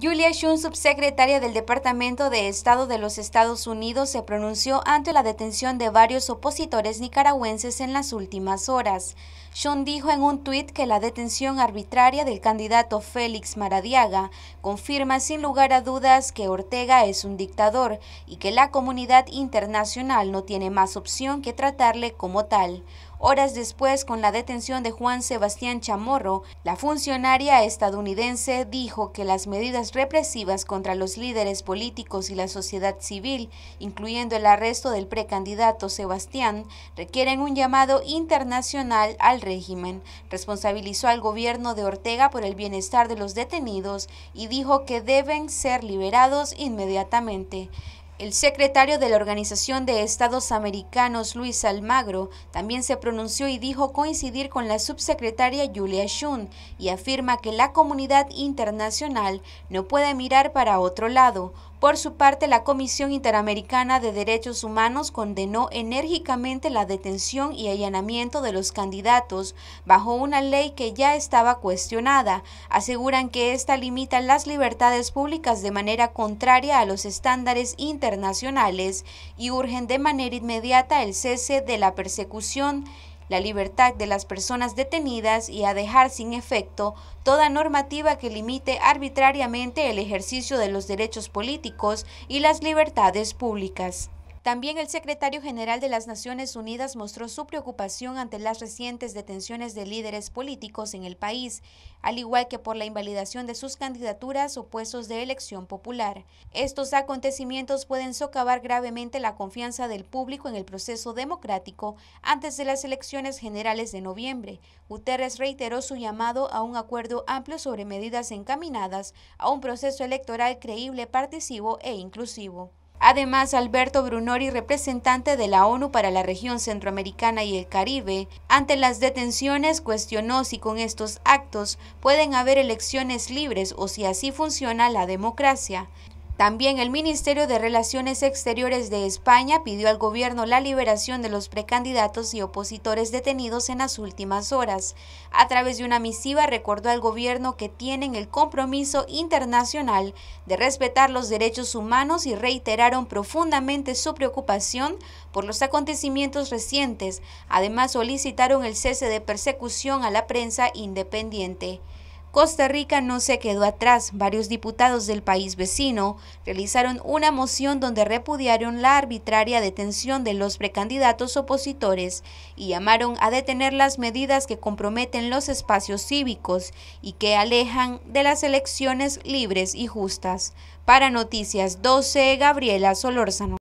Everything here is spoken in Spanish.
Julia Shun, subsecretaria del Departamento de Estado de los Estados Unidos, se pronunció ante la detención de varios opositores nicaragüenses en las últimas horas. Shun dijo en un tuit que la detención arbitraria del candidato Félix Maradiaga confirma sin lugar a dudas que Ortega es un dictador y que la comunidad internacional no tiene más opción que tratarle como tal. Horas después, con la detención de Juan Sebastián Chamorro, la funcionaria estadounidense dijo que las medidas represivas contra los líderes políticos y la sociedad civil, incluyendo el arresto del precandidato Sebastián, requieren un llamado internacional al régimen. Responsabilizó al gobierno de Ortega por el bienestar de los detenidos y dijo que deben ser liberados inmediatamente. El secretario de la Organización de Estados Americanos, Luis Almagro, también se pronunció y dijo coincidir con la subsecretaria Julia Shun y afirma que la comunidad internacional no puede mirar para otro lado, por su parte, la Comisión Interamericana de Derechos Humanos condenó enérgicamente la detención y allanamiento de los candidatos bajo una ley que ya estaba cuestionada. Aseguran que esta limita las libertades públicas de manera contraria a los estándares internacionales y urgen de manera inmediata el cese de la persecución la libertad de las personas detenidas y a dejar sin efecto toda normativa que limite arbitrariamente el ejercicio de los derechos políticos y las libertades públicas. También el secretario general de las Naciones Unidas mostró su preocupación ante las recientes detenciones de líderes políticos en el país, al igual que por la invalidación de sus candidaturas o puestos de elección popular. Estos acontecimientos pueden socavar gravemente la confianza del público en el proceso democrático antes de las elecciones generales de noviembre. Guterres reiteró su llamado a un acuerdo amplio sobre medidas encaminadas a un proceso electoral creíble, participativo e inclusivo. Además, Alberto Brunori, representante de la ONU para la región centroamericana y el Caribe, ante las detenciones cuestionó si con estos actos pueden haber elecciones libres o si así funciona la democracia. También el Ministerio de Relaciones Exteriores de España pidió al gobierno la liberación de los precandidatos y opositores detenidos en las últimas horas. A través de una misiva recordó al gobierno que tienen el compromiso internacional de respetar los derechos humanos y reiteraron profundamente su preocupación por los acontecimientos recientes. Además solicitaron el cese de persecución a la prensa independiente. Costa Rica no se quedó atrás. Varios diputados del país vecino realizaron una moción donde repudiaron la arbitraria detención de los precandidatos opositores y llamaron a detener las medidas que comprometen los espacios cívicos y que alejan de las elecciones libres y justas. Para Noticias 12, Gabriela Solórzano.